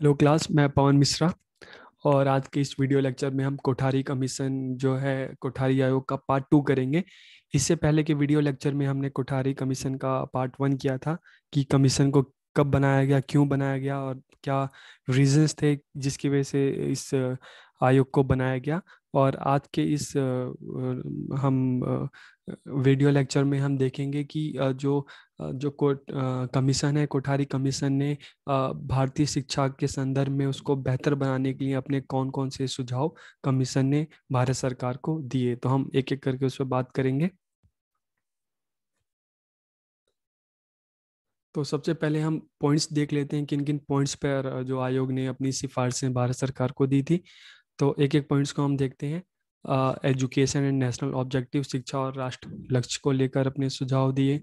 hello class मैं पवन मिश्रा और आज के इस वीडियो लेक्चर में हम कोठारी कमीशन जो है कोठारी आयोग का पार्ट टू करेंगे इससे पहले के वीडियो लेक्चर में हमने कोठारी कमीशन का पार्ट वन किया था कि कमीशन को कब बनाया गया क्यों बनाया गया और क्या रीजंस थे जिसकी वजह से इस आयोग को बनाया गया और आज के इस हम वीडियो लेक्चर में हम देखेंगे कि जो जो कोट कमीशन है कोठारी कमीशन ने भारतीय शिक्षा के संदर्भ में उसको बेहतर बनाने के लिए अपने कौन कौन से सुझाव कमीशन ने भारत सरकार को दिए तो हम एक एक करके उस पर बात करेंगे तो सबसे पहले हम पॉइंट्स देख लेते हैं किन किन पॉइंट्स पर जो आयोग ने अपनी सिफारिशें भारत सरकार को दी थी तो एक एक पॉइंट्स को हम देखते हैं एजुकेशन एंड नेशनल ऑब्जेक्टिव शिक्षा और राष्ट्र लक्ष्य को लेकर अपने सुझाव दिए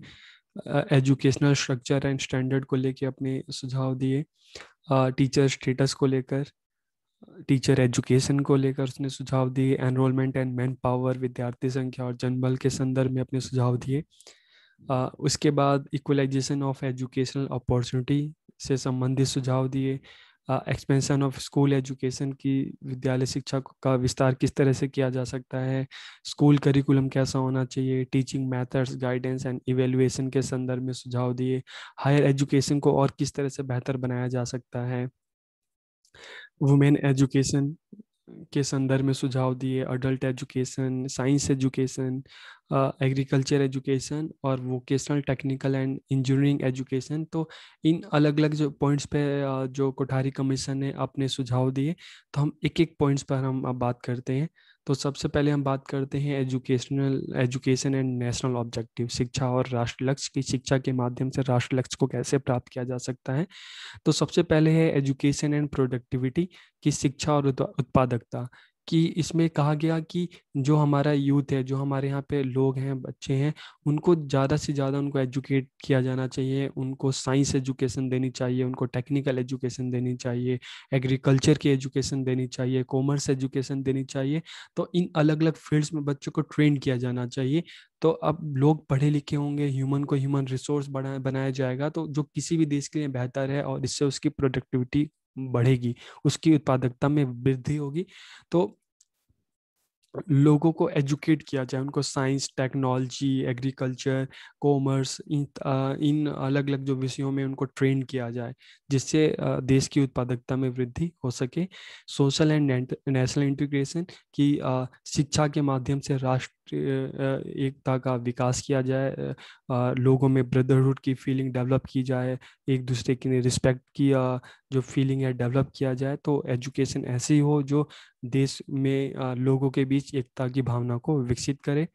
एजुकेशनल स्ट्रक्चर एंड स्टैंडर्ड को लेकर अपने सुझाव दिए टीचर स्टेटस को लेकर टीचर एजुकेशन को लेकर उसने सुझाव दिए एनरोलमेंट एंड मैन पावर विद्यार्थी संख्या और जनबल के संदर्भ में अपने सुझाव दिए उसके बाद इक्वलाइजेशन ऑफ एजुकेशनल अपॉर्चुनिटी से संबंधित सुझाव दिए एक्सपेंशन ऑफ स्कूल एजुकेशन की विद्यालय शिक्षा का विस्तार किस तरह से किया जा सकता है स्कूल करिकुलम कैसा होना चाहिए teaching methods guidance and evaluation के संदर्भ में सुझाव दिए हायर एजुकेशन को और किस तरह से बेहतर बनाया जा सकता है वुमेन एजुकेशन के संदर्भ में सुझाव दिए adult education science education agriculture education और vocational technical and engineering education तो इन अलग अलग जो पॉइंट्स पे जो कोठारी कमीशन ने अपने सुझाव दिए तो हम एक एक पॉइंट्स पर हम अब बात करते हैं तो सबसे पहले हम बात करते हैं educational education and national objective शिक्षा और राष्ट्र लक्ष्य की शिक्षा के माध्यम से राष्ट्र लक्ष्य को कैसे प्राप्त किया जा सकता है तो सबसे पहले है एजुकेशन एंड प्रोडक्टिविटी की शिक्षा और उत्पादकता कि इसमें कहा गया कि जो हमारा यूथ है जो हमारे यहाँ पे लोग हैं बच्चे हैं उनको ज़्यादा से ज़्यादा उनको एजुकेट किया जाना चाहिए उनको साइंस एजुकेशन देनी चाहिए उनको टेक्निकल एजुकेशन देनी चाहिए एग्रीकल्चर की एजुकेशन देनी चाहिए कॉमर्स एजुकेशन देनी चाहिए तो इन अलग अलग फील्ड्स में बच्चों को ट्रेन किया जाना चाहिए तो अब लोग पढ़े लिखे होंगे ह्यूमन को ह्यूमन रिसोर्स बनाया बनाया जाएगा तो जो किसी भी देश के लिए बेहतर है और इससे उसकी प्रोडक्टिविटी बढ़ेगी उसकी उत्पादकता में वृद्धि होगी तो लोगों को एजुकेट किया जाए उनको साइंस टेक्नोलॉजी एग्रीकल्चर कॉमर्स इन अलग अलग जो विषयों में उनको ट्रेन किया जाए जिससे देश की उत्पादकता में वृद्धि हो सके सोशल एंड नेशनल इंटीग्रेशन की शिक्षा के माध्यम से राष्ट्र एकता का विकास किया जाए लोगों में ब्रदरहुड की फीलिंग डेवलप की जाए एक दूसरे के लिए रिस्पेक्ट की जो फीलिंग है डेवलप किया जाए तो एजुकेशन ऐसी हो जो देश में लोगों के बीच एकता की भावना को विकसित करे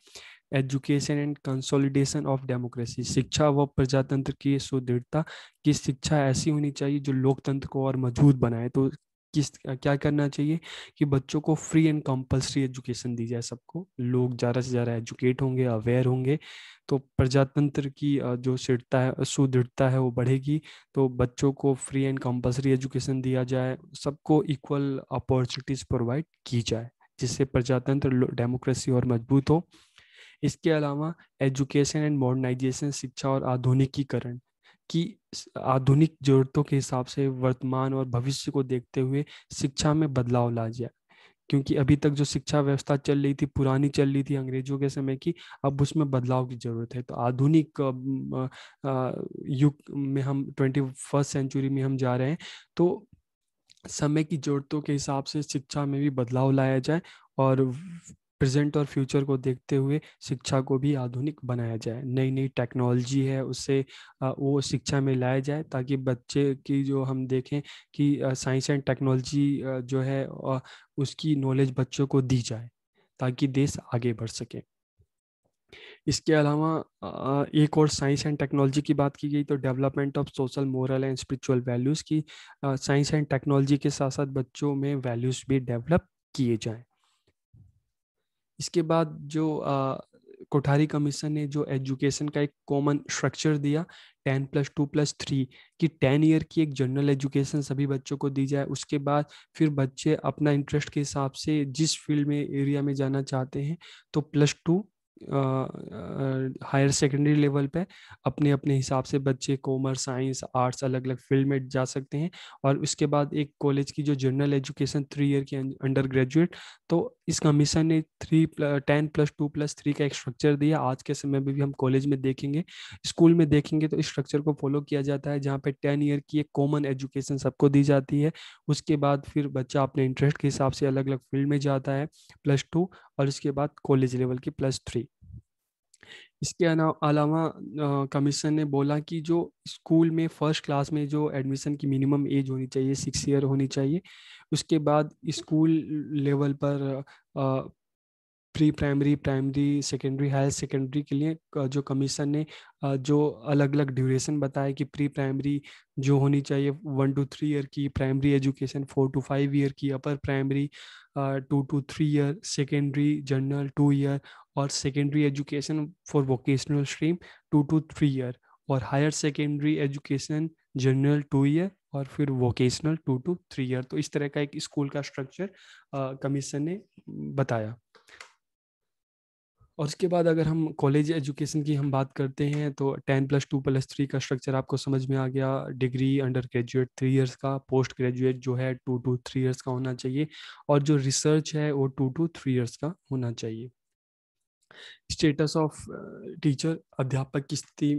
education and consolidation of democracy शिक्षा व प्रजातंत्र की सुदृढ़ता की शिक्षा ऐसी होनी चाहिए जो लोकतंत्र को और मजबूत बनाए तो किस क्या करना चाहिए कि बच्चों को फ्री एंड कंपलसरी एजुकेशन दी जाए सबको लोग ज़्यादा से ज़्यादा एजुकेट होंगे अवेयर होंगे तो प्रजातंत्र की जो सिरता है सुदृढ़ता है वो बढ़ेगी तो बच्चों को फ्री एंड कंपलसरी एजुकेशन दिया जाए सबको इक्वल अपॉर्चुनिटीज़ प्रोवाइड की जाए जिससे प्रजातंत्र डेमोक्रेसी और मजबूत हो इसके अलावा एजुकेशन एंड मॉडर्नाइजेशन शिक्षा और आधुनिकीकरण की आधुनिक जरूरतों के हिसाब से वर्तमान और भविष्य को देखते हुए शिक्षा में बदलाव ला जाए क्योंकि अभी तक जो शिक्षा व्यवस्था चल रही थी पुरानी चल रही थी अंग्रेजों के समय की अब उसमें बदलाव की जरूरत है तो आधुनिक युग में हम ट्वेंटी फर्स्ट सेंचुरी में हम जा रहे हैं तो समय की जरूरतों के हिसाब से शिक्षा में भी बदलाव लाया जाए और प्रेजेंट और फ्यूचर को देखते हुए शिक्षा को भी आधुनिक बनाया जाए नई नई टेक्नोलॉजी है उससे वो शिक्षा में लाया जाए ताकि बच्चे की जो हम देखें कि साइंस एंड टेक्नोलॉजी जो है उसकी नॉलेज बच्चों को दी जाए ताकि देश आगे बढ़ सके इसके अलावा एक और साइंस एंड टेक्नोलॉजी की बात की गई तो development of social moral and spiritual values की साइंस एंड टेक्नोलॉजी के साथ साथ बच्चों में वैल्यूज़ भी डेवलप किए जाएं इसके बाद जो आ, कोठारी कमीशन ने जो एजुकेशन का एक कॉमन स्ट्रक्चर दिया ten plus two plus three कि टेन ईयर की एक जनरल एजुकेशन सभी बच्चों को दी जाए उसके बाद फिर बच्चे अपना इंटरेस्ट के हिसाब से जिस फील्ड में एरिया में जाना चाहते हैं तो plus two higher secondary level पे अपने अपने हिसाब से बच्चे कॉमर्स साइंस आर्ट्स अलग अलग फील्ड में जा सकते हैं और उसके बाद एक कॉलेज की जो जनरल एजुकेशन थ्री ईयर की अं, अंडर ग्रेजुएट तो इस कमीशन ने three ten plus two plus three का एक स्ट्रक्चर दिया आज के समय में भी हम कॉलेज में देखेंगे स्कूल में देखेंगे तो इस स्ट्रक्चर को फॉलो किया जाता है जहाँ पे टेन ईयर की एक कॉमन एजुकेशन सबको दी जाती है उसके बाद फिर बच्चा अपने इंटरेस्ट के हिसाब से अलग अलग फील्ड में जाता है प्लस टू और इसके बाद कॉलेज लेवल की प्लस थ्री इसके अलावा कमीशन ने बोला कि जो स्कूल में फर्स्ट क्लास में जो एडमिशन की मिनिमम एज होनी चाहिए सिक्स ईयर होनी चाहिए उसके बाद स्कूल लेवल पर आ, pre primary primary secondary higher secondary के लिए जो कमीशन ने जो अलग अलग ड्यूरेशन बताया कि प्री प्राइमरी जो होनी चाहिए वन टू थ्री ईयर की primary education four to five year की upper primary two to three year secondary general two year और secondary education for vocational stream two to three year और higher secondary education general two year और फिर vocational two to three year तो इस तरह का एक स्कूल का स्ट्रक्चर कमीशन ने बताया और उसके बाद अगर हम कॉलेज एजुकेशन की हम बात करते हैं तो ten plus two plus three का स्ट्रक्चर आपको समझ में आ गया degree undergraduate three years का पोस्ट ग्रेजुएट जो है टू टू थ्री इयर्स का होना चाहिए और जो रिसर्च है वो टू टू थ्री इयर्स का होना चाहिए स्टेटस ऑफ टीचर अध्यापक की स्थिति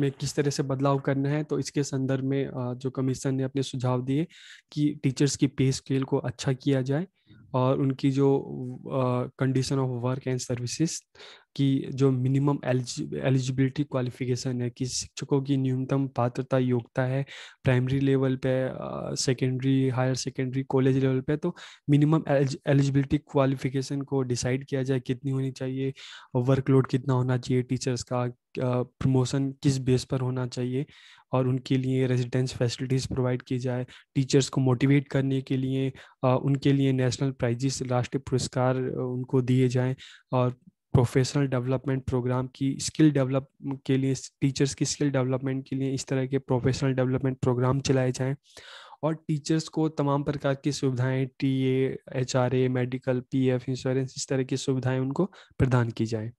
में किस तरह से बदलाव करना है तो इसके संदर्भ में जो कमीशन ने अपने सुझाव दिए कि टीचर्स की पे स्केल को अच्छा किया जाए और उनकी जो condition of work and services की जो मिनिमम एलिजिबिलिटी क्वालिफिकेशन है कि शिक्षकों की न्यूनतम पात्रता योग्यता है प्राइमरी लेवल पे secondary higher secondary college level पे तो मिनिमम एलिजिबिलिटी क्वालिफिकेशन को डिसाइड किया जाए कितनी होनी चाहिए वर्कलोड कितना होना चाहिए टीचर्स का प्रमोशन किस बेस पर होना चाहिए और उनके लिए रेजिडेंस फैसिलिटीज़ प्रोवाइड की जाए टीचर्स को मोटिवेट करने के लिए उनके लिए नेशनल प्राइजेस राष्ट्रीय पुरस्कार उनको दिए जाएँ और प्रोफेशनल डेवलपमेंट प्रोग्राम की स्किल डेवलप के लिए टीचर्स की स्किल डेवलपमेंट के लिए इस तरह के प्रोफेशनल डेवलपमेंट प्रोग्राम चलाए जाएँ और टीचर्स को तमाम प्रकार की सुविधाएं T A H R A medical P F insurance इस तरह की सुविधाएं उनको प्रदान की जाएं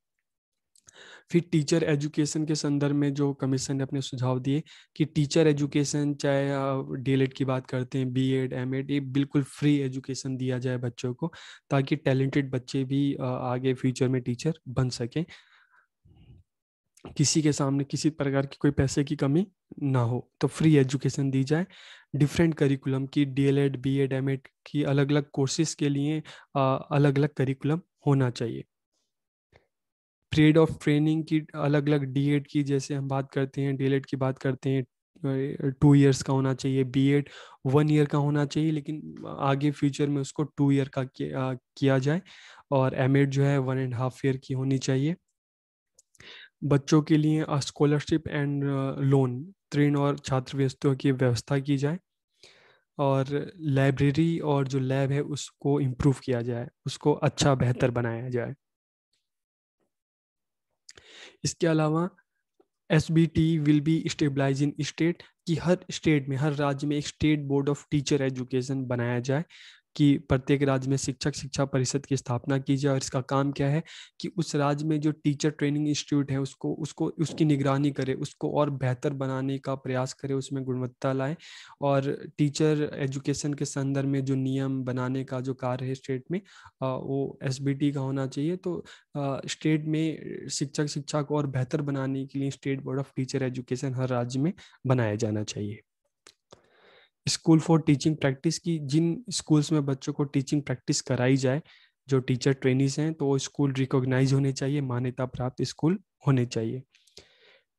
फिर टीचर एजुकेशन के संदर्भ में जो कमीशन ने अपने सुझाव दिए कि टीचर एजुकेशन चाहे आप डी की बात करते हैं बी एड एम एड ये बिल्कुल फ्री एजुकेशन दिया जाए बच्चों को ताकि टैलेंटेड बच्चे भी आगे फ्यूचर में टीचर बन सकें किसी के सामने किसी प्रकार की कोई पैसे की कमी ना हो तो फ्री एजुकेशन दी जाए डिफरेंट करिकुलम की डीएलएड बीएड एमएड की अलग अलग कोर्सेज के लिए अलग अलग करिकुलम होना चाहिए पीरियड ऑफ ट्रेनिंग की अलग अलग डी की जैसे हम बात करते हैं डी की बात करते हैं टू इयर्स का होना चाहिए बी एड वन ईयर का होना चाहिए लेकिन आगे फ्यूचर में उसको टू ईयर का किया जाए और एम एड जो है वन एंड हाफ ईयर की होनी चाहिए बच्चों के लिए स्कॉलरशिप एंड लोन ऋण और छात्रवृत्तियों की व्यवस्था की जाए और लाइब्रेरी और जो लैब है उसको इम्प्रूव किया जाए उसको अच्छा बेहतर बनाया जाए इसके अलावा S B T will be stabilise in state कि हर स्टेट में हर राज्य में एक state board of teacher education बनाया जाए कि प्रत्येक राज्य में शिक्षक शिक्षा परिषद की स्थापना की जाए और इसका काम क्या है कि उस राज्य में जो टीचर ट्रेनिंग इंस्टीट्यूट है उसको उसको उसकी निगरानी करे उसको और बेहतर बनाने का प्रयास करे उसमें गुणवत्ता लाए और टीचर एजुकेशन के संदर्भ में जो नियम बनाने का जो कार्य है स्टेट में वो एस का होना चाहिए तो स्टेट में शिक्षक शिक्षा को और बेहतर बनाने के लिए state board of teacher education हर राज्य में बनाया जाना चाहिए स्कूल फॉर टीचिंग प्रैक्टिस की जिन स्कूल्स में बच्चों को टीचिंग प्रैक्टिस कराई जाए जो टीचर ट्रेनिस हैं तो वो स्कूल रिकॉग्नाइज होने चाहिए मान्यता प्राप्त स्कूल होने चाहिए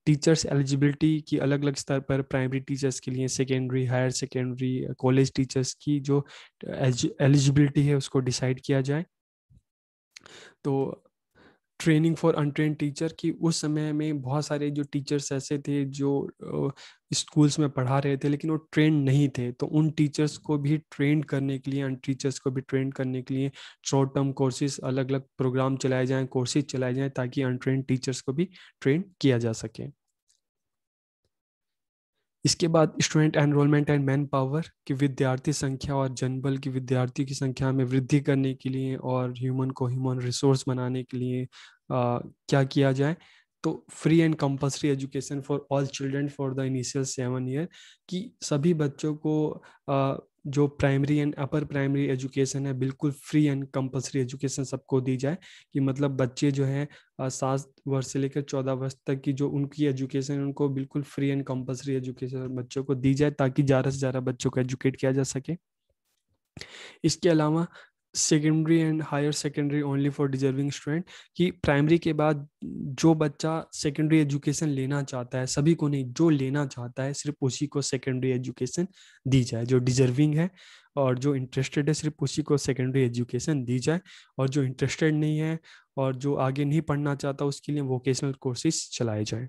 टीचर्स एलिजिबिलिटी की अलग अलग स्तर पर प्राइमरी टीचर्स के लिए secondary higher secondary college teachers की जो एलिजिबिलिटी eh, है उसको डिसाइड किया जाए तो ट्रेनिंग फॉर अनट्रेन टीचर कि उस समय में बहुत सारे जो टीचर्स ऐसे थे जो स्कूल्स में पढ़ा रहे थे लेकिन वो ट्रेन नहीं थे तो उन टीचर्स को भी ट्रेन करने के लिए अन टीचर्स को भी ट्रेन करने के लिए शॉर्ट टर्म कोर्सेज अलग अलग प्रोग्राम चलाए जाएँ कोर्सेज चलाए जाएँ ताकि अनट्रेन टीचर्स को भी ट्रेन किया जा सके इसके बाद student enrolment and manpower की विद्यार्थी संख्या और जनबल की विद्यार्थी की संख्या में वृद्धि करने के लिए और ह्यूमन को ह्यूमन रिसोर्स बनाने के लिए आ, क्या किया जाए तो free and compulsory education for all children for the initial seven year कि सभी बच्चों को जो primary and upper primary education है बिल्कुल फ्री एंड कंपलसरी एजुकेशन सबको दी जाए कि मतलब बच्चे जो है सात वर्ष से लेकर चौदह वर्ष तक की जो उनकी एजुकेशन उनको बिल्कुल फ्री एंड कंपलसरी एजुकेशन बच्चों को दी जाए ताकि ज़्यादा से ज़्यादा बच्चों को एजुकेट किया जा सके इसके अलावा secondary and higher secondary only for deserving student कि प्राइमरी के बाद जो बच्चा सेकेंडरी एजुकेशन लेना चाहता है सभी को नहीं जो लेना चाहता है सिर्फ उसी को सेकेंडरी एजुकेशन दी जाए जो डिजर्विंग है और जो इंटरेस्टेड है सिर्फ उसी को सेकेंडरी एजुकेशन दी जाए और जो इंटरेस्टेड नहीं है और जो आगे नहीं पढ़ना चाहता उसके लिए वोकेशनल कोर्सेज चलाए जाएँ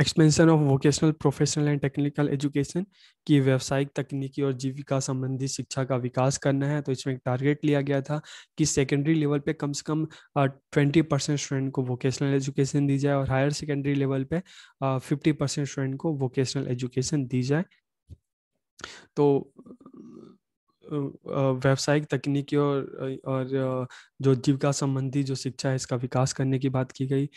expansion of vocational professional and technical education की व्यावसायिक तकनीकी और जीविका संबंधी शिक्षा का विकास करना है तो इसमें एक टारगेट लिया गया था कि सेकेंडरी लेवल पे कम से कम ट्वेंटी परसेंट स्टूडेंट को वोकेशनल एजुकेशन दी जाए और हायर सेकेंडरी लेवल पे फिफ्टी परसेंट स्टूडेंट को वोकेशनल एजुकेशन दी जाए तो व्यावसायिक तकनीकी और और जो जीविका संबंधी जो शिक्षा है इसका विकास करने की बात की गई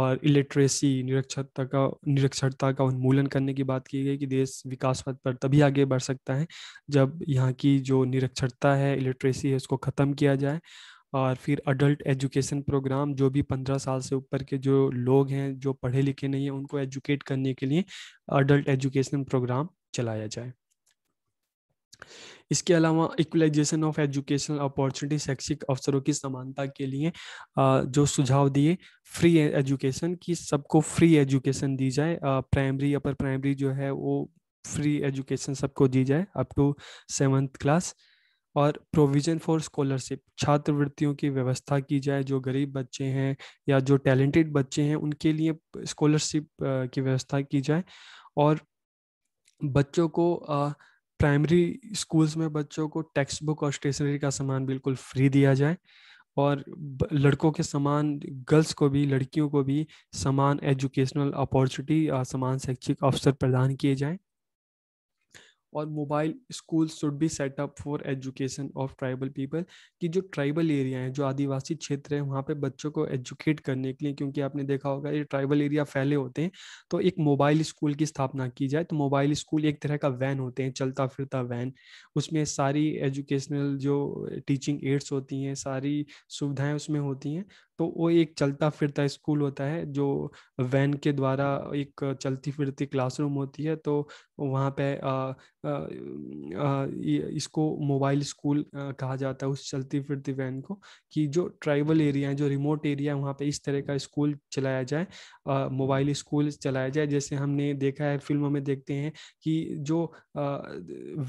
और इलिटरेसी निरक्षरता का निरक्षरता का उन्मूलन करने की बात की गई कि देश विकास पथ पर तभी आगे बढ़ सकता है जब यहाँ की जो निरक्षरता है इलिटरेसी है उसको ख़त्म किया जाए और फिर अडल्ट एजुकेशन प्रोग्राम जो भी पंद्रह साल से ऊपर के जो लोग हैं जो पढ़े लिखे नहीं हैं उनको एजुकेट करने के लिए अडल्ट एजुकेशन प्रोग्राम चलाया जाए इसके अलावा इक्वलाइजेशन ऑफ एजुकेशनल अपॉर्चुनिटी शैक्षिक अवसरों की समानता के लिए जो सुझाव दिए फ्री एजुकेशन की सबको फ्री एजुकेशन दी जाए प्राइमरी अपर प्राइमरी जो है वो फ्री एजुकेशन सबको दी जाए अप टू सेवन्थ क्लास और प्रोविज़न फॉर स्कॉलरशिप छात्रवृत्तियों की व्यवस्था की जाए जो गरीब बच्चे हैं या जो टैलेंटेड बच्चे हैं उनके लिए स्कॉलरशिप की व्यवस्था की जाए और बच्चों को प्राइमरी स्कूल्स में बच्चों को टेक्स्ट बुक और स्टेशनरी का सामान बिल्कुल फ्री दिया जाए और लड़कों के समान गर्ल्स को भी लड़कियों को भी समान एजुकेशनल अपॉर्चुनिटी समान शैक्षिक अवसर प्रदान किए जाएं और mobile school should be set up for education of tribal people कि जो ट्राइबल एरिया हैं जो आदिवासी क्षेत्र है वहाँ पे बच्चों को एजुकेट करने के लिए क्योंकि आपने देखा होगा ये ट्राइबल एरिया फैले होते हैं तो एक मोबाइल स्कूल की स्थापना की जाए तो मोबाइल स्कूल एक तरह का वैन होते हैं चलता फिरता वैन उसमें सारी एजुकेशनल जो टीचिंग एड्स होती हैं सारी सुविधाएँ उसमें होती हैं तो वो एक चलता फिरता स्कूल होता है जो वैन के द्वारा एक चलती फिरती क्लासरूम होती है तो वहाँ पे आ, आ, आ, इसको मोबाइल स्कूल कहा जाता है उस चलती फिरती वैन को कि जो ट्राइबल एरिया है जो रिमोट एरिया है वहाँ पे इस तरह का स्कूल चलाया जाए मोबाइल स्कूल चलाया जाए जैसे हमने देखा है फिल्मों में देखते हैं कि जो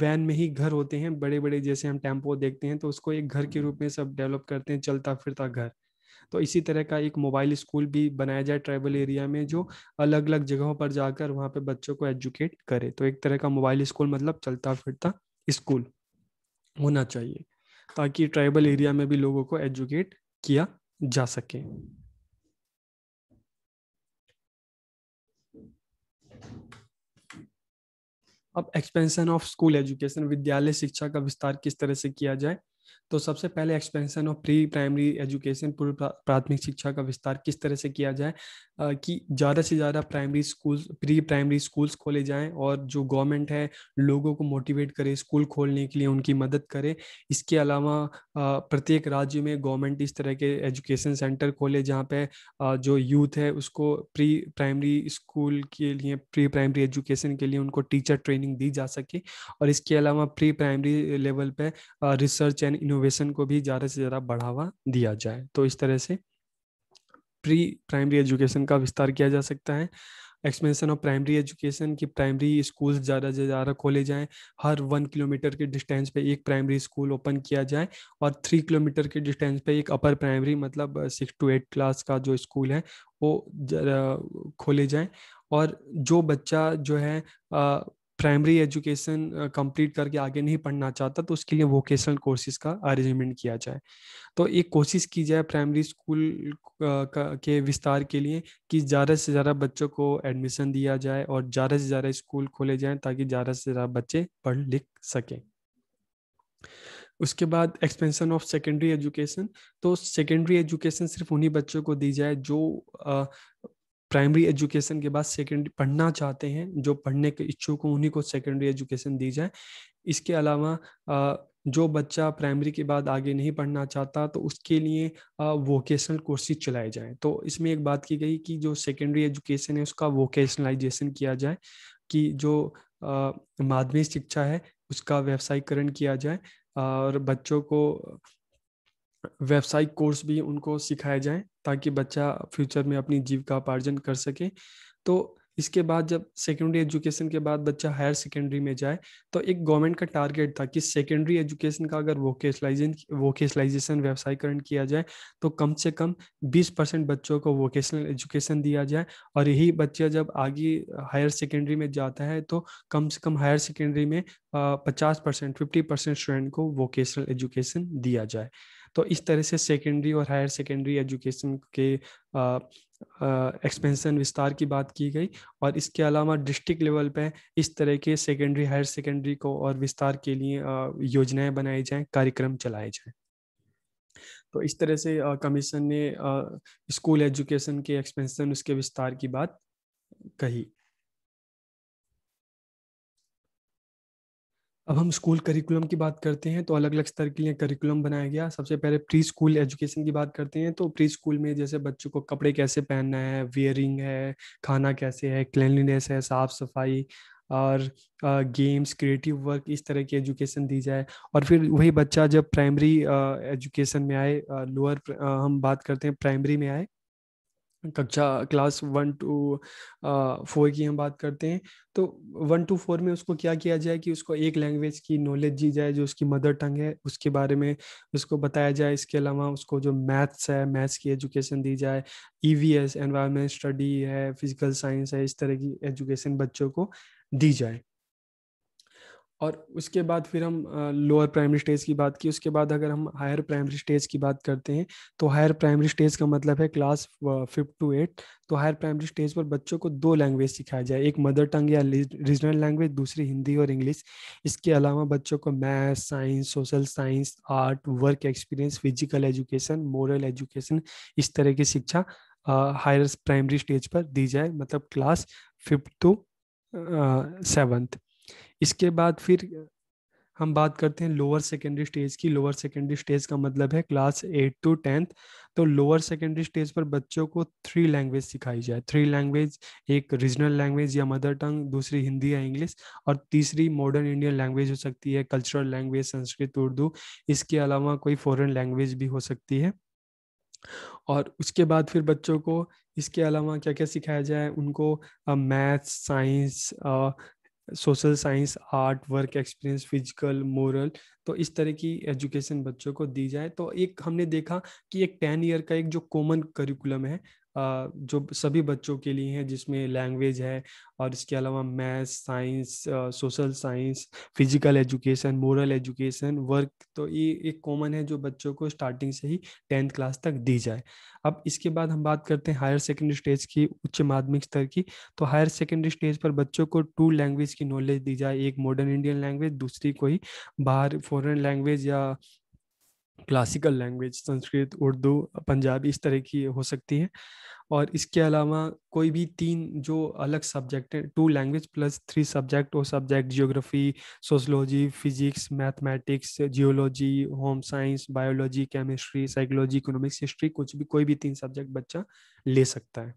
वैन में ही घर होते हैं बड़े बड़े जैसे हम टेम्पो देखते हैं तो उसको एक घर के रूप में सब डेवलप करते हैं चलता फिरता घर तो इसी तरह का एक मोबाइल स्कूल भी बनाया जाए ट्राइबल एरिया में जो अलग अलग जगहों पर जाकर वहाँ पे बच्चों को एजुकेट करे तो एक तरह का मोबाइल स्कूल मतलब चलता फिरता स्कूल होना चाहिए ताकि ट्राइबल एरिया में भी लोगों को एजुकेट किया जा सके अब एक्सपेंशन ऑफ स्कूल एजुकेशन विद्यालय शिक्षा का विस्तार किस तरह से किया जाए तो सबसे पहले expansion of pre primary education पूर्व प्राथमिक शिक्षा का विस्तार किस तरह से किया जाए कि ज़्यादा से ज़्यादा primary school pre primary schools खोले जाएं और जो गवर्नमेंट है लोगों को मोटिवेट करे स्कूल खोलने के लिए उनकी मदद करे इसके अलावा प्रत्येक राज्य में गवर्नमेंट इस तरह के एजुकेशन सेंटर खोले जहाँ पे जो यूथ है उसको प्री प्राइमरी स्कूल के लिए प्री प्राइमरी एजुकेशन के लिए उनको टीचर ट्रेनिंग दी जा सके और इसके अलावा प्री प्राइमरी लेवल पे रिसर्च एंड इनोवेशन को भी ज़्यादा से ज़्यादा बढ़ावा दिया जाए तो इस तरह से प्री प्राइमरी एजुकेशन का विस्तार किया जा सकता है एक्सपेंशन ऑफ प्राइमरी एजुकेशन की प्राइमरी स्कूल ज़्यादा से ज़्यादा खोले जाएं हर वन किलोमीटर के डिस्टेंस पे एक प्राइमरी स्कूल ओपन किया जाए और थ्री किलोमीटर के डिस्टेंस पे एक अपर प्राइमरी मतलब सिक्स टू एट क्लास का जो स्कूल है वो खोले जाएं और जो बच्चा जो है प्राइमरी एजुकेशन कंप्लीट करके आगे नहीं पढ़ना चाहता तो उसके लिए वोकेशनल कोर्सेज का अरेंजमेंट किया जाए तो एक कोशिश की जाए प्राइमरी स्कूल के विस्तार के लिए कि ज़्यादा से ज़्यादा बच्चों को एडमिशन दिया जाए और ज़्यादा से ज़्यादा स्कूल खोले जाएं ताकि ज़्यादा से ज़्यादा बच्चे पढ़ लिख सकें उसके बाद एक्सपेंशन ऑफ सेकेंडरी एजुकेशन तो सेकेंडरी एजुकेशन सिर्फ उन्हीं बच्चों को दी जाए जो प्राइमरी एजुकेशन के बाद सेकेंडरी पढ़ना चाहते हैं जो पढ़ने के इच्छुक हों उन्हीं को सेकेंडरी एजुकेशन दी जाए इसके अलावा जो बच्चा प्राइमरी के बाद आगे नहीं पढ़ना चाहता तो उसके लिए वोकेशनल कोर्सेज चलाए जाएं तो इसमें एक बात की गई कि जो सेकेंडरी एजुकेशन है उसका वोकेशनलाइजेशन किया जाए कि जो माध्यमिक शिक्षा है उसका व्यवसायीकरण किया जाए और बच्चों को व्यावसायिक कोर्स भी उनको सिखाए जाएं ताकि बच्चा फ्यूचर में अपनी उपार्जन कर सके तो इसके बाद जब सेकेंडरी एजुकेशन के बाद बच्चा हायर सेकेंडरी में जाए तो एक गवर्नमेंट का टारगेट था कि सेकेंडरी एजुकेशन का अगर वोकेशलाइजेशन वोकेशलाइजेशन व्यवसायीकरण किया जाए तो कम से कम 20 परसेंट बच्चों को वोकेशनल एजुकेशन दिया जाए और यही बच्चा जब आगे हायर सेकेंडरी में जाता है तो कम से कम हायर सेकेंडरी में पचास परसेंट फिफ्टी परसेंट स्टूडेंट को वोकेशनल एजुकेशन दिया जाए तो इस तरह से सेकेंडरी और हायर सेकेंडरी एजुकेशन के एक्सपेंशन विस्तार की बात की गई और इसके अलावा डिस्ट्रिक्ट लेवल पे इस तरह के सेकेंडरी हायर सेकेंडरी को और विस्तार के लिए योजनाएं बनाई जाएं कार्यक्रम चलाए जाएं तो इस तरह से कमीशन ने स्कूल एजुकेशन के एक्सपेंशन उसके विस्तार की बात कही अब हम स्कूल करिकुलम की बात करते हैं तो अलग अलग स्तर के लिए करिकुलम बनाया गया सबसे पहले प्री स्कूल एजुकेशन की बात करते हैं तो प्री स्कूल में जैसे बच्चों को कपड़े कैसे पहनना है वियरिंग है खाना कैसे है क्लिनलीनेस है साफ़ सफाई और गेम्स क्रिएटिव वर्क इस तरह की एजुकेशन दी जाए और फिर वही बच्चा जब प्राइमरी एजुकेशन में आए लोअर हम बात करते हैं प्राइमरी में आए कक्षा क्लास वन टू फोर की हम बात करते हैं तो वन टू फोर में उसको क्या किया जाए कि उसको एक लैंग्वेज की नॉलेज दी जाए जो उसकी मदर टंग है उसके बारे में उसको बताया जाए इसके अलावा उसको जो मैथ्स है मैथ्स की एजुकेशन दी जाए E V S environment study है फिजिकल साइंस है इस तरह की एजुकेशन बच्चों को दी जाए और उसके बाद फिर हम लोअर प्राइमरी स्टेज की बात की उसके बाद अगर हम हायर प्राइमरी स्टेज की बात करते हैं तो हायर प्राइमरी स्टेज का मतलब है क्लास फिफ्थ टू एट तो हायर प्राइमरी स्टेज पर बच्चों को दो लैंग्वेज सिखाया जाए एक मदर टंग या रीजनल लैंग्वेज दूसरी हिंदी और इंग्लिश इसके अलावा बच्चों को math science social science art work experience physical education moral education इस तरह की शिक्षा हायर प्राइमरी स्टेज पर दी जाए मतलब क्लास फिफ्थ टू सेवन्थ इसके बाद फिर हम बात करते हैं लोअर सेकेंडरी स्टेज की लोअर सेकेंडरी स्टेज का मतलब है क्लास एट टू टेंथ तो लोअर सेकेंडरी स्टेज पर बच्चों को थ्री लैंग्वेज सिखाई जाए थ्री लैंग्वेज एक रीजनल लैंग्वेज या मदर टंग दूसरी हिंदी या इंग्लिश और तीसरी मॉडर्न इंडियन लैंग्वेज हो सकती है कल्चरल लैंग्वेज संस्कृत उर्दू इसके अलावा कोई फॉरन लैंग्वेज भी हो सकती है और उसके बाद फिर बच्चों को इसके अलावा क्या क्या सिखाया जाए उनको maths science social science art work experience physical moral तो इस तरह की एजुकेशन बच्चों को दी जाए तो एक हमने देखा कि एक टेन ईयर का एक जो कॉमन करिकुलम है जो सभी बच्चों के लिए हैं जिसमें लैंग्वेज है और इसके अलावा math science social science physical education moral education work तो ये एक कॉमन है जो बच्चों को स्टार्टिंग से ही टेंथ क्लास तक दी जाए अब इसके बाद हम बात करते हैं हायर सेकेंडरी स्टेज की उच्च माध्यमिक स्तर की तो हायर सेकेंडरी स्टेज पर बच्चों को टू लैंग्वेज की नॉलेज दी जाए एक मॉडर्न इंडियन लैंग्वेज दूसरी कोई बाहर फॉरेन लैंग्वेज या क्लासिकल लैंग्वेज संस्कृत उर्दू पंजाबी इस तरह की हो सकती है और इसके अलावा कोई भी तीन जो अलग सब्जेक्ट हैं two language plus three subject वो subject geography sociology physics mathematics geology home science biology chemistry psychology economics history कुछ भी कोई भी तीन सब्जेक्ट बच्चा ले सकता है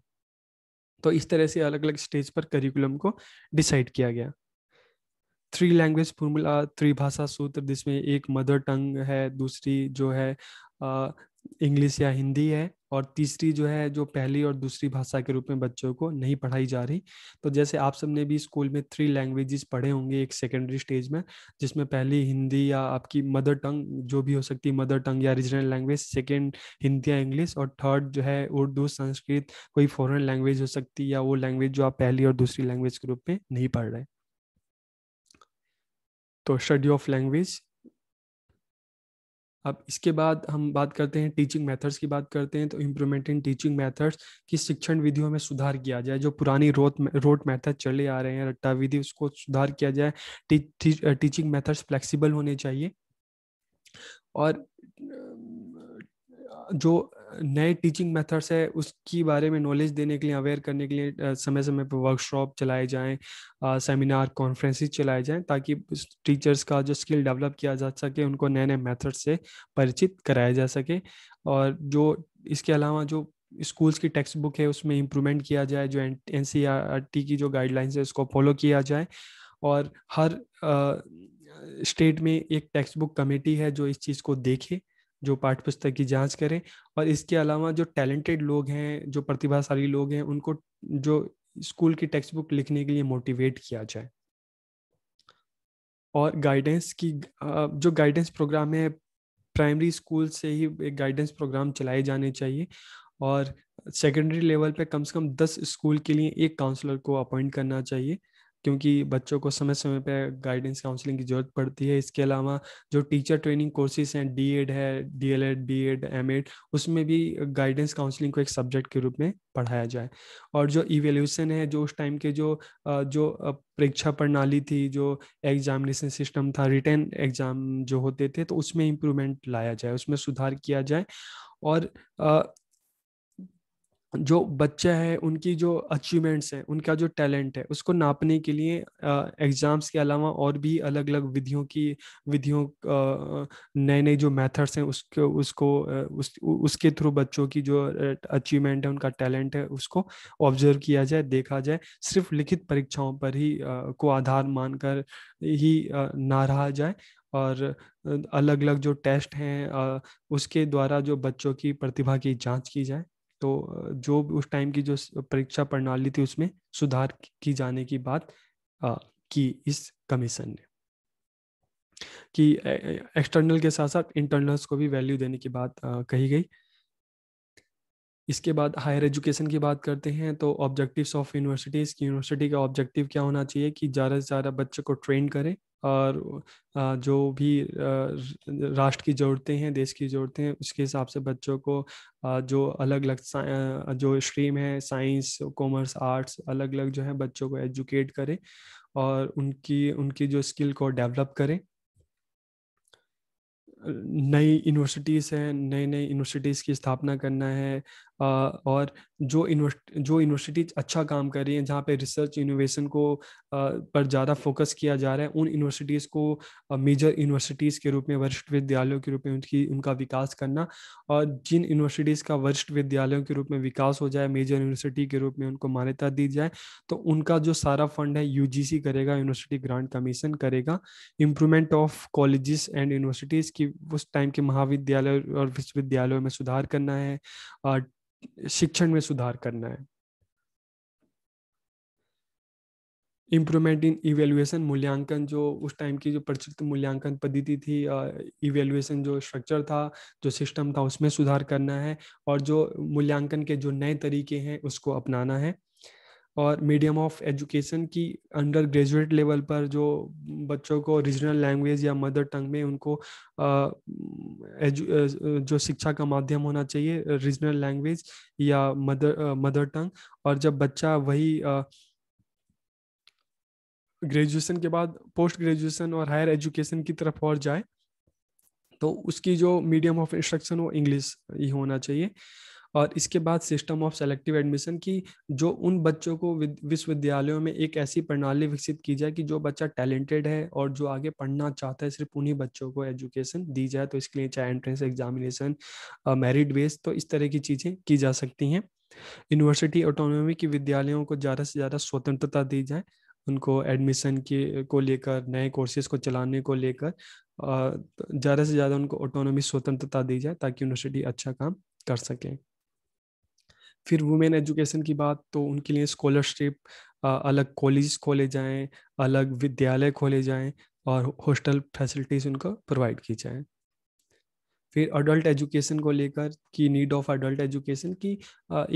तो इस तरह से अलग अलग स्टेज पर करिकुलम को डिसाइड किया गया थ्री लैंग्वेज फॉर्मूला थ्री भाषा सूत्र जिसमें एक मदर टंग है दूसरी जो है इंग्लिश या हिंदी है और तीसरी जो है जो पहली और दूसरी भाषा के रूप में बच्चों को नहीं पढ़ाई जा रही तो जैसे आप सबने भी स्कूल में थ्री लैंग्वेजेस पढ़े होंगे एक सेकेंडरी स्टेज में जिसमें पहली हिंदी या आपकी मदर टंग जो भी हो सकती है मदर टंग या रीजनल लैंग्वेज सेकेंड हिंदी या इंग्लिश और थर्ड जो है उर्दू संस्कृत कोई फॉरन लैंग्वेज हो सकती है या वो लैंग्वेज जो आप पहली और दूसरी लैंग्वेज के रूप में नहीं पढ़ रहे तो स्टडी ऑफ लैंग्वेज अब इसके बाद हम बात करते हैं टीचिंग मेथड्स की बात करते हैं तो इम्प्रूवमेंट इन टीचिंग मेथड्स की शिक्षण विधियों में सुधार किया जाए जो पुरानी रोट रोट मेथड चले आ रहे हैं रट्टा विधि उसको सुधार किया जाए टीचिंग मेथड्स फ्लेक्सिबल होने चाहिए और जो नए टीचिंग मेथड्स है उसकी बारे में नॉलेज देने के लिए अवेयर करने के लिए समय समय पर वर्कशॉप चलाए जाएँ सेमिनार कॉन्फ्रेंसिस चलाए जाएँ ताकि टीचर्स का जो स्किल डेवलप किया जा सके उनको नए नए मेथड से परिचित कराया जा सके और जो इसके अलावा जो स्कूल्स की टेक्स्ट बुक है उसमें इम्प्रूवमेंट किया जाए जो एन e की जो गाइडलाइंस है उसको फॉलो किया जाए और हर स्टेट में एक टेक्स्ट बुक कमेटी है जो इस चीज़ को देखे जो पाठ्य पुस्तक की जांच करें और इसके अलावा जो टैलेंटेड लोग हैं जो प्रतिभाशाली लोग हैं उनको जो स्कूल की टेक्स्ट बुक लिखने के लिए मोटिवेट किया जाए और गाइडेंस की जो गाइडेंस प्रोग्राम है प्राइमरी स्कूल से ही एक गाइडेंस प्रोग्राम चलाए जाने चाहिए और सेकेंडरी लेवल पे कम से कम दस स्कूल के लिए एक काउंसलर को अपॉइंट करना चाहिए क्योंकि बच्चों को समय समय पर गाइडेंस काउंसलिंग की ज़रूरत पड़ती है इसके अलावा जो टीचर ट्रेनिंग कोर्सेज हैं डी एड है D L Ed B Ed M Ed उसमें भी गाइडेंस काउंसलिंग को एक सब्जेक्ट के रूप में पढ़ाया जाए और जो इवेल्यूशन है जो उस टाइम के जो जो परीक्षा प्रणाली थी जो एग्जामिनेशन सिस्टम था रिटर्न एग्जाम जो होते थे तो उसमें इम्प्रूवमेंट लाया जाए उसमें सुधार किया जाए और जो बच्चा है उनकी जो अचीवमेंट्स हैं उनका जो टैलेंट है उसको नापने के लिए एग्ज़ाम्स के अलावा और भी अलग अलग विधियों की विधियों नए नए जो मेथड्स हैं उसको उसको उस, उसके थ्रू बच्चों की जो अचीवमेंट है उनका टैलेंट है उसको ऑब्जर्व किया जाए देखा जाए सिर्फ लिखित परीक्षाओं पर ही को आधार मानकर ही ना रहा जाए और अलग अलग जो टेस्ट हैं उसके द्वारा जो बच्चों की प्रतिभा की जांच की जाए तो जो उस टाइम की जो परीक्षा प्रणाली थी उसमें सुधार की जाने की बात की इस कमीशन ने कि एक्सटर्नल के साथ साथ इंटरनल्स को भी वैल्यू देने की बात कही गई इसके बाद हायर एजुकेशन की बात करते हैं तो ऑब्जेक्टिव्स ऑफ यूनिवर्सिटीज़ की यूनिवर्सिटी का ऑब्जेक्टिव क्या होना चाहिए कि ज़्यादा से ज़्यादा बच्चों को ट्रेन करें और जो भी राष्ट्र की ज़रूरतें हैं देश की ज़रूरतें हैं उसके हिसाब से बच्चों को जो अलग अलग जो स्ट्रीम है साइंस कॉमर्स आर्ट्स अलग अलग जो है बच्चों को एजुकेट करें और उनकी उनकी जो स्किल को डेवलप करें नई यूनिवर्सिटीज़ हैं नई नई यूनिवर्सिटीज़ की स्थापना करना है और जो जो यूनिवर्सिटीज अच्छा काम कर रही हैं जहाँ पे रिसर्च इनोवेशन को पर ज़्यादा फोकस किया जा रहा है उन यूनिवर्सिटीज़ को मेजर यूनिवर्सिटीज़ के रूप में वरिष्ठ विद्यालयों के रूप में उनकी उनका विकास करना और जिन यूनिवर्सिटीज़ का वरिष्ठ विद्यालयों के रूप में विकास हो जाए मेजर यूनिवर्सिटी के रूप में उनको मान्यता दी जाए तो उनका जो सारा फंड है यू करेगा यूनिवर्सिटी ग्रांट कमीशन करेगा improvement of colleges and universities की उस टाइम के महाविद्यालय और विश्वविद्यालयों में सुधार करना है शिक्षण में सुधार करना है इम्प्रूवमेंट इन इवेल्युएशन मूल्यांकन जो उस टाइम की जो प्रचलित मूल्यांकन पद्धति थी इवेल्युएशन जो स्ट्रक्चर था जो सिस्टम था उसमें सुधार करना है और जो मूल्यांकन के जो नए तरीके हैं उसको अपनाना है और मीडियम ऑफ एजुकेशन की अंडर ग्रेजुएट लेवल पर जो बच्चों को रीजनल लैंग्वेज या मदर टंग में उनको आ, एजु, जो शिक्षा का माध्यम होना चाहिए रीजनल लैंग्वेज या मदर मदर टंग और जब बच्चा वही आ, ग्रेजुएशन के बाद पोस्ट ग्रेजुएशन और हायर एजुकेशन की तरफ और जाए तो उसकी जो मीडियम ऑफ इंस्ट्रक्शन वो इंग्लिश ही होना चाहिए और इसके बाद सिस्टम ऑफ सेलेक्टिव एडमिशन की जो उन बच्चों को विश्वविद्यालयों में एक ऐसी प्रणाली विकसित की जाए कि जो बच्चा टैलेंटेड है और जो आगे पढ़ना चाहता है सिर्फ उन्हीं बच्चों को एजुकेशन दी जाए तो इसके लिए चाहे एंट्रेंस एग्जामिनेशन मेरिट बेस तो इस तरह की चीज़ें की जा सकती हैं यूनिवर्सिटी ऑटोनॉमी की विद्यालयों को ज़्यादा से ज़्यादा स्वतंत्रता दी जाए उनको एडमिशन के को लेकर नए कोर्सेज को चलाने को लेकर ज़्यादा से ज़्यादा उनको ऑटोनॉमी स्वतंत्रता दी जाए ताकि यूनिवर्सिटी अच्छा काम कर सकें फिर वुमेन एजुकेशन की बात तो उनके लिए स्कॉलरशिप अलग कॉलेज खोले जाएं अलग विद्यालय खोले जाएं और हॉस्टल फैसिलिटीज़ उनको प्रोवाइड की जाएं फिर अडल्ट एजुकेशन को लेकर कि नीड ऑफ अडल्ट एजुकेशन की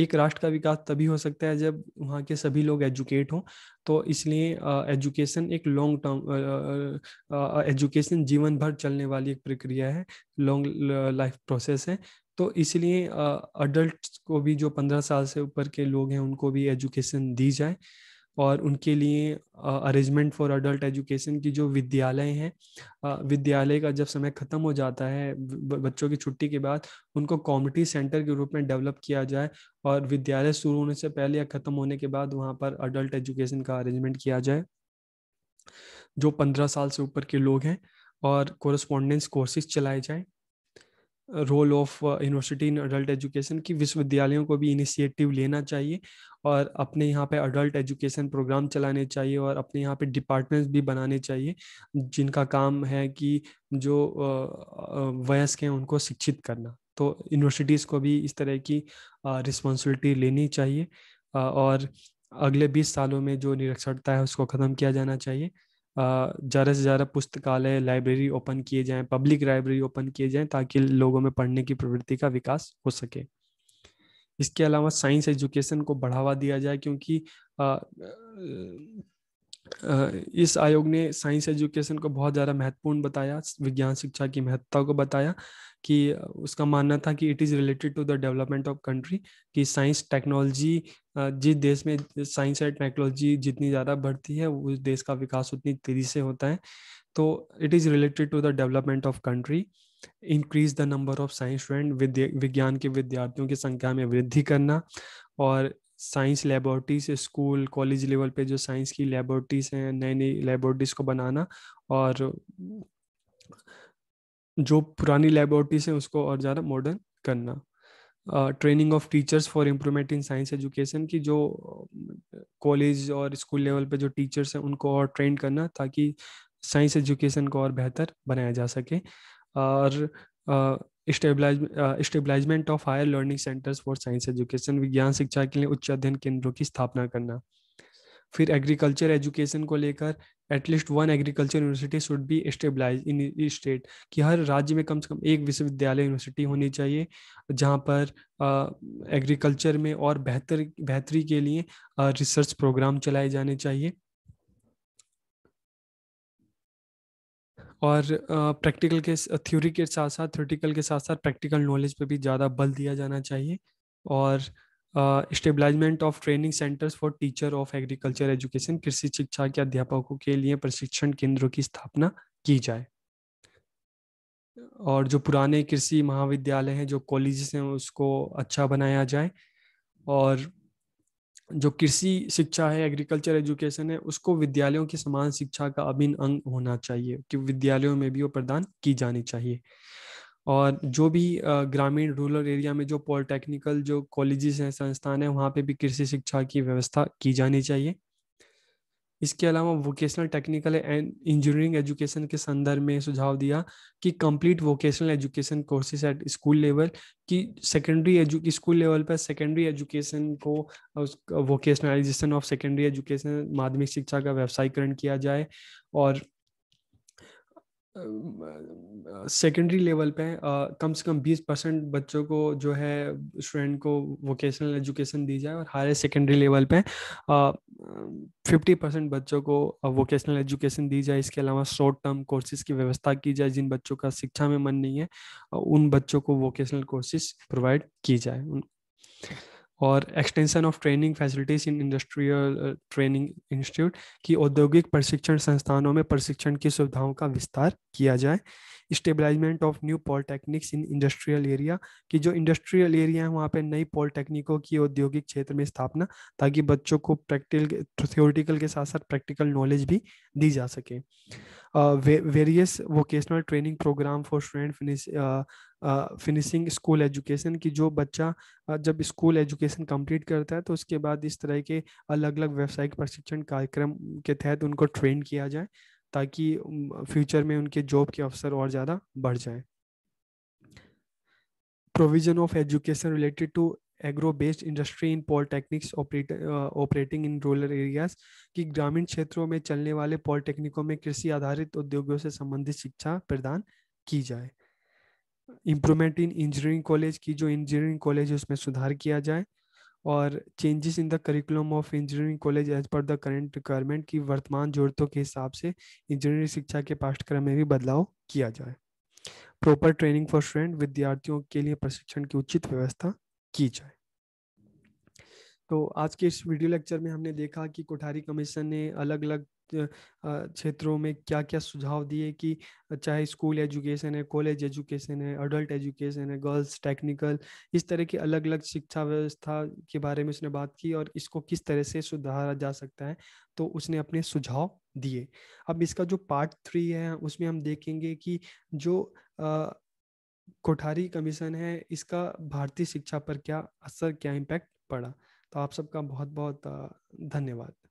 एक राष्ट्र का विकास तभी हो सकता है जब वहाँ के सभी लोग एजुकेट हों तो इसलिए एजुकेशन एक लॉन्ग टर्म एजुकेशन जीवन भर चलने वाली एक प्रक्रिया है लॉन्ग लाइफ प्रोसेस है तो इसलिए अडल्ट को भी जो पंद्रह साल से ऊपर के लोग हैं उनको भी एजुकेशन दी जाए और उनके लिए अरेंजमेंट फॉर अडल्ट एजुकेशन की जो विद्यालय हैं विद्यालय का जब समय ख़त्म हो जाता है बच्चों की छुट्टी के बाद उनको कॉमिटी सेंटर के रूप में डेवलप किया जाए और विद्यालय शुरू होने से पहले या ख़त्म होने के बाद वहाँ पर अडल्ट एजुकेशन का अरेंजमेंट किया जाए जो पंद्रह साल से ऊपर के लोग हैं और कोरस्पॉन्डेंस कोर्सेज चलाए जाएँ role of university in adult education की विश्वविद्यालयों को भी इनिशिएटिव लेना चाहिए और अपने यहाँ पे अडल्ट एजुकेशन प्रोग्राम चलाने चाहिए और अपने यहाँ पे डिपार्टमेंट्स भी बनाने चाहिए जिनका काम है कि जो वयस्क हैं उनको शिक्षित करना तो यूनिवर्सिटीज़ को भी इस तरह की रिस्पॉन्सिबिलिटी लेनी चाहिए और अगले 20 सालों में जो निरक्षरता है उसको ख़त्म किया जाना चाहिए ज़्यादा से ज़्यादा पुस्तकालय लाइब्रेरी ओपन किए जाएं पब्लिक लाइब्रेरी ओपन किए जाएं ताकि लोगों में पढ़ने की प्रवृत्ति का विकास हो सके इसके अलावा साइंस एजुकेशन को बढ़ावा दिया जाए क्योंकि इस आयोग ने साइंस एजुकेशन को बहुत ज़्यादा महत्वपूर्ण बताया विज्ञान शिक्षा की महत्ता को बताया कि उसका मानना था कि it is related to the development of country कि साइंस टेक्नोलॉजी जिस देश में साइंस एंड टेक्नोलॉजी जितनी ज़्यादा बढ़ती है उस देश का विकास उतनी तेज़ी से होता है तो it is related to the development of country increase the number of science student विज्ञान के विद्यार्थियों की संख्या में वृद्धि करना और science laboratories school college level पे जो साइंस की लेबोरेटरीज हैं नई नई लेबोरेटरीज को बनाना और जो पुरानी लेबोरेटरीज हैं उसको और ज़्यादा मॉडर्न करना training of teachers for improvement in science education की जो कॉलेज और स्कूल लेवल पे जो टीचर्स हैं उनको और ट्रेन करना ताकि साइंस एजुकेशन को और बेहतर बनाया जा सके और establishment of higher learning centres for science education विज्ञान शिक्षा के लिए उच्च अध्ययन केंद्रों की स्थापना करना फिर एग्रीकल्चर एजुकेशन को लेकर at least one agriculture university should be stabilise in state कि हर राज्य में कम से कम एक विश्वविद्यालय यूनिवर्सिटी होनी चाहिए जहाँ पर एग्रीकल्चर में और बेहतर बेहतरी के लिए रिसर्च प्रोग्राम चलाए जाने चाहिए और प्रैक्टिकल के थ्योरी के साथ साथ थ्योरिटिकल के साथ साथ प्रैक्टिकल नॉलेज पे भी ज़्यादा बल दिया जाना चाहिए और establishment of training centres for teacher of agriculture education कृषि शिक्षा के अध्यापकों के लिए प्रशिक्षण केंद्रों की स्थापना की जाए और जो पुराने कृषि महाविद्यालय हैं जो कॉलेजेस हैं उसको अच्छा बनाया जाए और जो कृषि शिक्षा है एग्रीकल्चर एजुकेशन है उसको विद्यालयों के समान शिक्षा का अभिन्न अंग होना चाहिए कि विद्यालयों में भी वो प्रदान की जानी चाहिए और जो भी ग्रामीण रूरल एरिया में जो पॉलिटेक्निकल जो कॉलेजेस हैं संस्थान हैं वहाँ पे भी कृषि शिक्षा की व्यवस्था की जानी चाहिए इसके अलावा vocational technical and engineering education के संदर्भ में सुझाव दिया कि complete vocational education courses at school level कि सेकेंडरी एजु स्कूल लेवल पर सेकेंडरी एजुकेशन को वोकेशनलाइजेशन ऑफ सेकेंडरी एजुकेशन माध्यमिक शिक्षा का व्यवसायीकरण किया जाए और सेकेंडरी लेवल पे कम से कम बीस परसेंट बच्चों को जो है स्टूडेंट को वोकेशनल एजुकेशन दी जाए और हायर सेकेंडरी लेवल पे फिफ्टी परसेंट बच्चों को वोकेशनल एजुकेशन दी जाए इसके अलावा शॉर्ट टर्म कोर्सेज की व्यवस्था की जाए जिन बच्चों का शिक्षा में मन नहीं है उन बच्चों को वोकेशनल कोर्सेज प्रोवाइड की जाए और extension of training facilities in industrial training institute की औद्योगिक प्रशिक्षण संस्थानों में प्रशिक्षण की सुविधाओं का विस्तार किया जाए establishment of new polytechnics in industrial area कि जो इंडस्ट्रियल एरिया है वहाँ पे नई पॉलिटेक्निकों की औद्योगिक क्षेत्र में स्थापना ताकि बच्चों को प्रैक्टिकल थ्योरिटिकल के साथ साथ प्रैक्टिकल नॉलेज भी दी जा सके various vocational training programme for student finish finishing school education की जो बच्चा जब स्कूल एजुकेशन कंप्लीट करता है तो उसके बाद इस तरह के अलग अलग व्यावसायिक प्रशिक्षण कार्यक्रम के तहत उनको ट्रेन किया जाए ताकि फ्यूचर में उनके जॉब के अवसर और ज़्यादा बढ़ जाए provision of education related to agro based industry in polytechnics operating in rural areas कि ग्रामीण क्षेत्रों में चलने वाले पॉलिटेक्निकों में कृषि आधारित उद्योगों से संबंधित शिक्षा प्रदान की जाए इम्प्रूवमेंट इन इंजीनियरिंग कॉलेज की जो इंजीनियरिंग कॉलेज है उसमें सुधार किया जाए और changes in the curriculum of engineering college as per the current requirement की वर्तमान जरूरतों के हिसाब से इंजीनियरिंग शिक्षा के पाठ्यक्रम में भी बदलाव किया जाए प्रॉपर ट्रेनिंग फॉर स्टूडेंट विद्यार्थियों के लिए प्रशिक्षण की उचित व्यवस्था की जाए तो आज के इस वीडियो लेक्चर में हमने देखा कि कोठारी कमीशन ने अलग अलग क्षेत्रों में क्या क्या सुझाव दिए कि चाहे स्कूल एजुकेशन है कॉलेज एजुकेशन है अडल्ट एजुकेशन है गर्ल्स टेक्निकल इस तरह की अलग अलग शिक्षा व्यवस्था के बारे में उसने बात की और इसको किस तरह से सुधारा जा सकता है तो उसने अपने सुझाव दिए अब इसका जो पार्ट थ्री है उसमें हम देखेंगे कि जो कोठारी कमीशन है इसका भारतीय शिक्षा पर क्या असर क्या इम्पैक्ट पड़ा तो आप सबका बहुत बहुत धन्यवाद